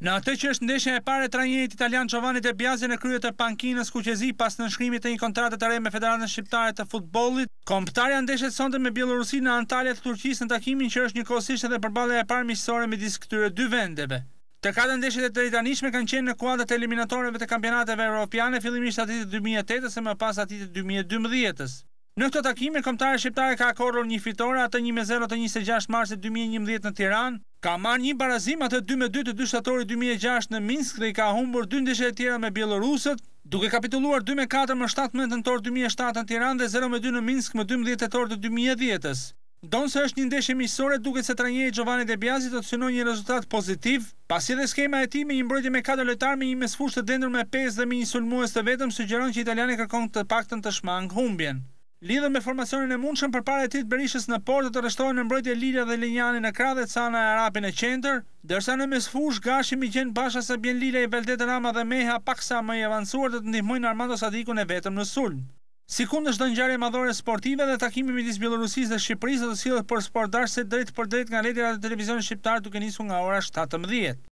Në atë që është ndeshja e pare të rajnjerit italian Giovanni De Biazi në kryet e pankinës kuqezi pas në nëshkrimit e një kontratet të re me Federatën Shqiptare të futbolit, komptarja ndeshja sonde me Bielorusi në Antalya të Turqis në takimin që është një kosisht edhe përbale e parë misësore me disë këtyre dy vendeve. Të katë ndeshjet e të kanë qenë në kuadrat e eliminatorëve të kampionateve europiane fillimisht atitit 2008-ës e më pas atitit 2012 Në këto takime, komptare shqiptare ka akorur një fitore atë 1-0 të 26 marsit 2011 në Tiran, Ka marrë një barazim atë 2 2 të 2 shtatorit 2006 në Minsk dhe i ka humbur dy ndeshje të tjera me Bielorusët, duke kapituluar 2 4 më 17 nëntor 2007 në Tiranë dhe 0 2 në Minsk më 12 tetor të 2010-s. Donse është një ndeshje miqësore, duket se trajneri Giovanni De Biasi do të synojë një rezultat pozitiv, pasi edhe skema e tij me një mbrojtje me 4 lojtarë me një mesfushë të dendur me 5 dhe me një sulmues të vetëm sugjeron që italianët kërkojnë të paktën të shmang humbjen. Lidhën me formacionin e mundshëm për pare të berishës në portë të të në mbrojtje Lilja dhe Linjani në kradhe të sana e Arapin e qender, dërsa në mesfush gashi mi gjenë basha se bjen Lilja i Veldet Rama dhe Meha paksa më i avancuar të të ndihmojnë Armando Sadikun e vetëm në sulm. Si kund është dëngjarje madhore sportive dhe takimi midis Bielorusis dhe Shqipëris dhe të silët për sportarë se drejt për drejt nga redirat e televizion shqiptar duke nisu nga ora 17.